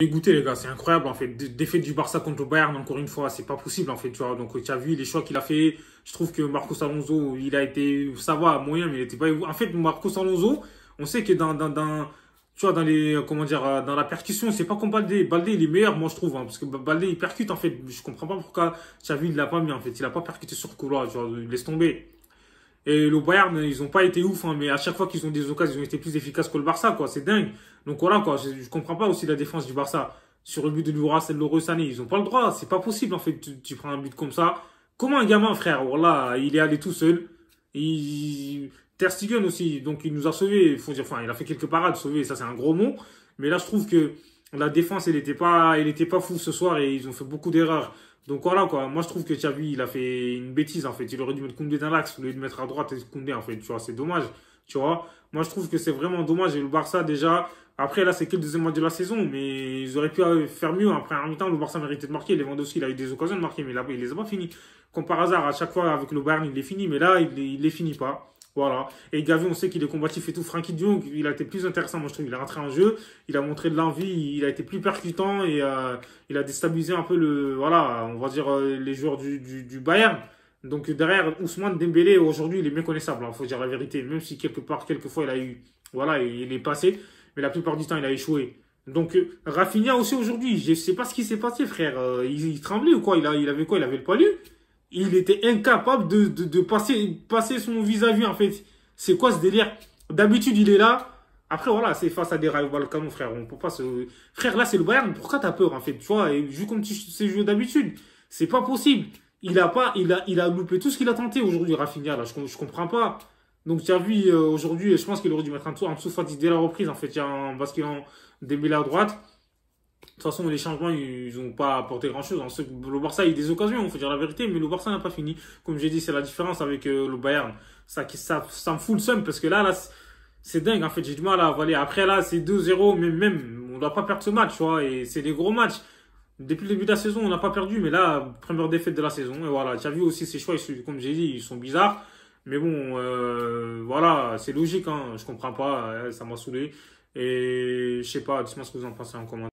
Dégoûté les gars, c'est incroyable en fait. Défaite du Barça contre le Bayern, encore une fois, c'est pas possible en fait, tu vois. Donc tu as vu les choix qu'il a fait. Je trouve que Marcos Alonso, il a été, ça va, moyen, mais il était pas. En fait, Marcos Alonso, on sait que dans, dans, dans tu vois, dans les, comment dire, euh, dans la percussion, c'est pas comme Baldé. Baldé, il est meilleur, moi, je trouve, hein, parce que Baldé, il percute, en fait. Je comprends pas pourquoi tu as vu, il l'a pas mis, en fait. Il a pas percuté sur le couloir, tu vois, laisse tomber. Et le Bayern, ils ont pas été ouf, hein, mais à chaque fois qu'ils ont des occasions, ils ont été plus efficaces que le Barça, quoi. C'est dingue. Donc voilà, quoi. Je, comprends pas aussi la défense du Barça. Sur le but de Noura, et de ils n'ont pas le droit. C'est pas possible, en fait. Tu, prends un but comme ça. Comment un gamin, frère Voilà, il est allé tout seul. Il... Ter Stegen aussi, donc il nous a sauvés. Faut dire, enfin, il a fait quelques parades, sauvé. Ça, c'est un gros mot. Mais là, je trouve que la défense, elle n'était pas, pas fou ce soir et ils ont fait beaucoup d'erreurs. Donc voilà quoi, moi je trouve que Xavi il a fait une bêtise en fait, il aurait dû mettre Koundé dans l'axe, au lieu de mettre à droite et Koundé en fait, tu vois, c'est dommage, tu vois. Moi je trouve que c'est vraiment dommage et le Barça déjà, après là c'est que le deuxième match de la saison, mais ils auraient pu faire mieux, après un mi-temps le Barça méritait de marquer, Lewandowski il a eu des occasions de marquer, mais là il les a pas finis. Comme par hasard, à chaque fois avec le Bayern il les finit, mais là il ne les finit pas. Voilà. Et Gavi, on sait qu'il est combatif et tout. Frankie Dion, il a été plus intéressant, moi je trouve. Il est rentré en jeu, il a montré de l'envie, il a été plus percutant et euh, il a déstabilisé un peu le, voilà, on va dire euh, les joueurs du, du, Bayern. Donc derrière, Ousmane Dembélé, aujourd'hui, il est méconnaissable, il hein, faut dire la vérité. Même si quelque part, quelquefois, il a eu, voilà, il est passé, mais la plupart du temps, il a échoué. Donc euh, Rafinha aussi aujourd'hui, je sais pas ce qui s'est passé, frère. Il, tremblait ou quoi il, a, il avait quoi Il avait le poilu il était incapable de, passer, passer son vis-à-vis, en fait. C'est quoi ce délire D'habitude, il est là. Après, voilà, c'est face à des rival mon frère. On peut pas se... Frère, là, c'est le Bayern. Pourquoi t'as peur, en fait Tu vois, il joue comme tu sais jouer d'habitude. C'est pas possible. Il a pas, il a, il a loupé tout ce qu'il a tenté aujourd'hui, Rafinha, là. Je, je comprends pas. Donc, tu as vu, euh, aujourd'hui, je pense qu'il aurait dû mettre un tour en dessous de la reprise, en fait. Il y a un basculant à droite. De toute façon, les changements, ils n'ont pas apporté grand-chose. Le Barça a des occasions, il faut dire la vérité, mais le Barça n'a pas fini. Comme j'ai dit, c'est la différence avec euh, le Bayern. Ça, qui ça me fout le seum parce que là, là c'est dingue. En fait, j'ai du mal à avaler. Après, là, c'est 2-0, mais même, on ne doit pas perdre ce match, tu Et c'est des gros matchs. Depuis le début de la saison, on n'a pas perdu, mais là, première défaite de la saison. Et voilà, tu as vu aussi ces choix, comme j'ai dit, ils sont bizarres. Mais bon, euh, voilà, c'est logique, hein. je comprends pas, euh, ça m'a saoulé. Et je sais pas, dites-moi ce que vous en pensez en commentaire.